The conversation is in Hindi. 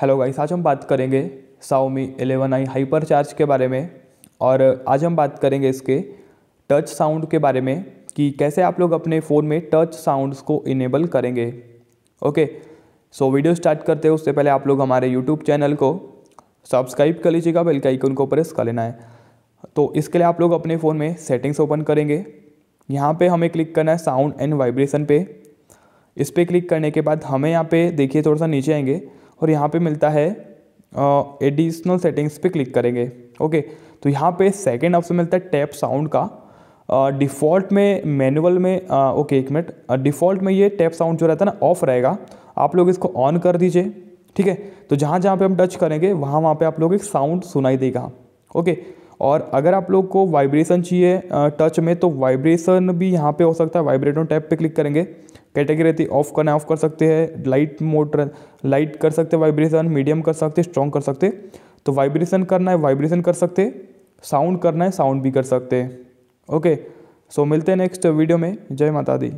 हेलो गाइस आज हम बात करेंगे Xiaomi eleven i hyper charge के बारे में और आज हम बात करेंगे इसके टच साउंड के बारे में कि कैसे आप लोग अपने फ़ोन में टच साउंड्स को इनेबल करेंगे ओके सो वीडियो स्टार्ट करते हैं उससे पहले आप लोग हमारे यूट्यूब चैनल को सब्सक्राइब कर लीजिएगा बेल के आइकन को प्रेस कर लेना है तो इसके लिए आप लोग अपने फ़ोन में सेटिंग्स ओपन करेंगे यहाँ पे हमें क्लिक करना है साउंड एंड वाइब्रेशन पे इस पर क्लिक करने के बाद हमें यहाँ पे देखिए थोड़ा सा नीचे आएंगे और यहाँ पे मिलता है एडिशनल सेटिंग्स पे क्लिक करेंगे ओके तो यहाँ पे सेकंड ऑप्शन मिलता है टैप साउंड का डिफ़ॉल्ट में मैनुअल में आ, ओके एक मिनट डिफ़ॉल्ट में ये टैप साउंड जो रहता है ना ऑफ रहेगा आप लोग इसको ऑन कर दीजिए ठीक है तो जहाँ जहाँ पे हम टच करेंगे वहाँ वहाँ पे आप लोग एक साउंड सुनाई देगा ओके और अगर आप लोग को वाइब्रेशन चाहिए टच में तो वाइब्रेशन भी यहाँ पे हो सकता है वाइब्रेटर टैप पे क्लिक करेंगे कैटेगरी रहती ऑफ करना ऑफ कर सकते हैं लाइट मोटर लाइट कर सकते वाइब्रेशन मीडियम कर सकते स्ट्रॉन्ग कर सकते तो वाइब्रेशन करना है वाइब्रेशन कर सकते साउंड करना है साउंड भी कर सकते ओके सो मिलते हैं नेक्स्ट वीडियो में जय माता दी